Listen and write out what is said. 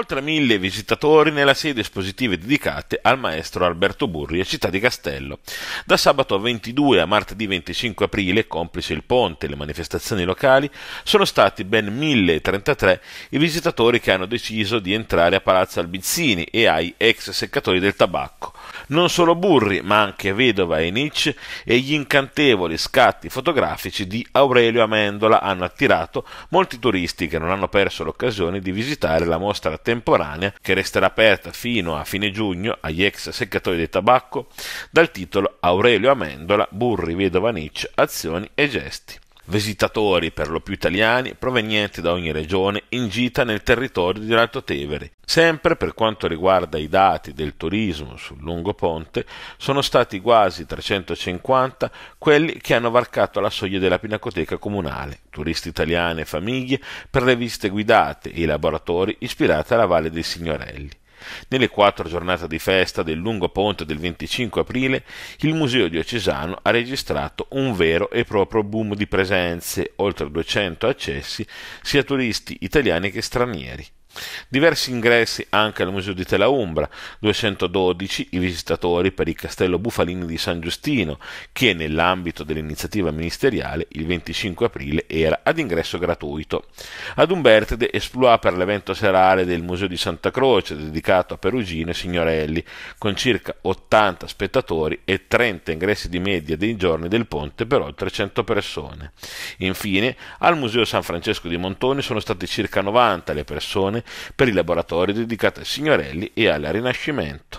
oltre mille visitatori nella sede espositive dedicate al maestro Alberto Burri a Città di Castello. Da sabato 22 a martedì 25 aprile, complice il ponte e le manifestazioni locali, sono stati ben 1033 i visitatori che hanno deciso di entrare a Palazzo Albizzini e ai ex seccatori del tabacco non solo Burri, ma anche Vedova e Nietzsche e gli incantevoli scatti fotografici di Aurelio Amendola hanno attirato molti turisti che non hanno perso l'occasione di visitare la mostra temporanea che resterà aperta fino a fine giugno agli ex seccatori del tabacco dal titolo Aurelio Amendola, Burri, Vedova Nietzsche, azioni e gesti visitatori per lo più italiani provenienti da ogni regione in gita nel territorio di Alto Tevere. Sempre per quanto riguarda i dati del turismo sul lungo ponte, sono stati quasi 350 quelli che hanno varcato la soglia della Pinacoteca Comunale, turisti italiani e famiglie per le visite guidate e i laboratori ispirati alla Valle dei Signorelli. Nelle quattro giornate di festa del lungo ponte del 25 aprile, il Museo diocesano ha registrato un vero e proprio boom di presenze, oltre 200 accessi, sia turisti italiani che stranieri. Diversi ingressi anche al Museo di Tela Umbra, 212 i visitatori per il Castello Bufalini di San Giustino, che nell'ambito dell'iniziativa ministeriale il 25 aprile era ad ingresso gratuito. Ad Umberto de esploit per l'evento serale del Museo di Santa Croce, dedicato a Perugino e Signorelli, con circa 80 spettatori e 30 ingressi di media dei giorni del ponte per oltre 100 persone. Infine, al Museo San Francesco di Montone sono state circa 90 le persone per i laboratori dedicati a Signorelli e alla Rinascimento.